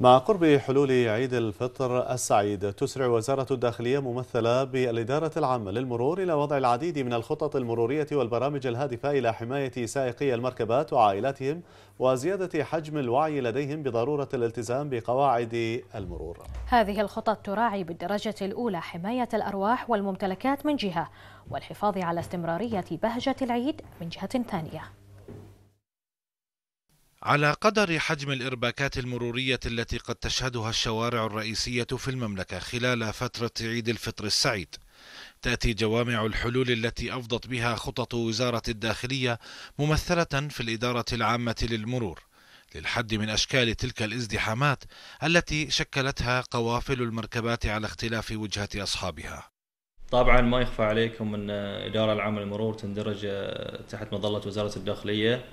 مع قرب حلول عيد الفطر السعيد تسرع وزارة الداخلية ممثلة بالإدارة العامة للمرور إلى وضع العديد من الخطط المرورية والبرامج الهادفة إلى حماية سائقي المركبات وعائلاتهم وزيادة حجم الوعي لديهم بضرورة الالتزام بقواعد المرور هذه الخطط تراعي بالدرجة الأولى حماية الأرواح والممتلكات من جهة والحفاظ على استمرارية بهجة العيد من جهة ثانية على قدر حجم الإرباكات المرورية التي قد تشهدها الشوارع الرئيسية في المملكة خلال فترة عيد الفطر السعيد تأتي جوامع الحلول التي أفضت بها خطط وزارة الداخلية ممثلة في الإدارة العامة للمرور للحد من أشكال تلك الازدحامات التي شكلتها قوافل المركبات على اختلاف وجهة أصحابها طبعا ما يخفى عليكم أن الإدارة العامة للمرور تندرج تحت مظلة وزارة الداخلية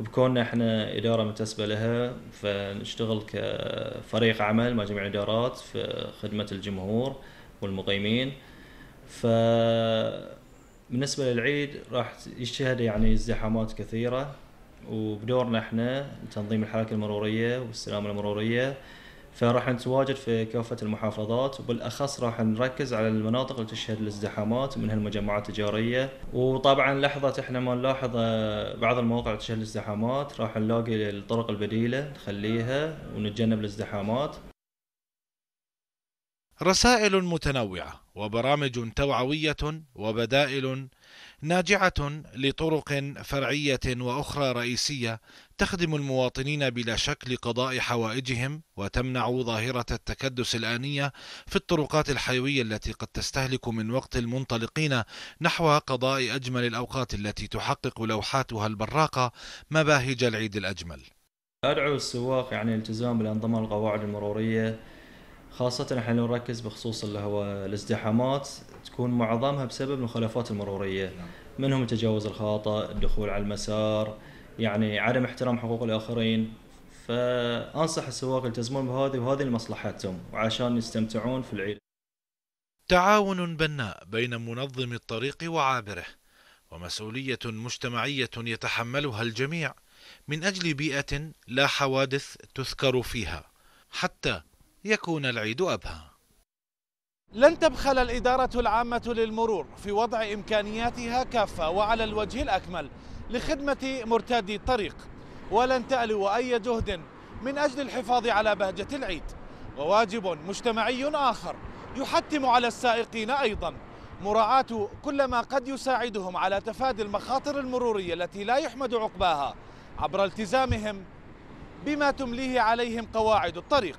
وبكوننا احنا اداره منتسبه لها فنشتغل كفريق عمل مع جميع الادارات في خدمه الجمهور والمقيمين ف بالنسبه للعيد راح يشهد يعني ازدحامات كثيره وبدورنا احنا تنظيم الحركه المروريه والسلامه المروريه فراح نتواجد في كافة المحافظات وبالأخص راح نركز على المناطق اللي تشهد الازدحامات منها المجمعات التجارية وطبعا لحظة احنا ما نلاحظ آه، بعض المواقع اللي تشهد الازدحامات راح نلاقي الطرق البديلة نخليها ونتجنب الازدحامات رسائل متنوعة وبرامج توعوية وبدائل ناجعة لطرق فرعية وأخرى رئيسية تخدم المواطنين بلا شك لقضاء حوائجهم وتمنع ظاهرة التكدس الآنية في الطرقات الحيوية التي قد تستهلك من وقت المنطلقين نحو قضاء أجمل الأوقات التي تحقق لوحاتها البراقة مباهج العيد الأجمل. أدعو السواق يعني الالتزام بالأنظمة القواعد المرورية خاصة احنا نركز بخصوص اللي هو الازدحامات تكون معظمها بسبب الخلافات المرورية نعم. منهم تجاوز الخاطئ، الدخول على المسار، يعني عدم احترام حقوق الاخرين فانصح السواق يلتزمون بهذه وهذه لمصلحتهم وعشان يستمتعون في العيد. تعاون بناء بين منظم الطريق وعابره ومسؤولية مجتمعية يتحملها الجميع من أجل بيئة لا حوادث تذكر فيها حتى يكون العيد أبهى لن تبخل الإدارة العامة للمرور في وضع إمكانياتها كافة وعلى الوجه الأكمل لخدمة مرتادي الطريق ولن تألو أي جهد من أجل الحفاظ على بهجة العيد وواجب مجتمعي آخر يحتم على السائقين أيضا مراعاة كل ما قد يساعدهم على تفادي المخاطر المرورية التي لا يحمد عقباها عبر التزامهم بما تمليه عليهم قواعد الطريق